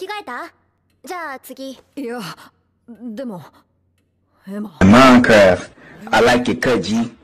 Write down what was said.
着替えたじゃあ次。いや、でも、エマ。Minecraft. I like it, Kudgy.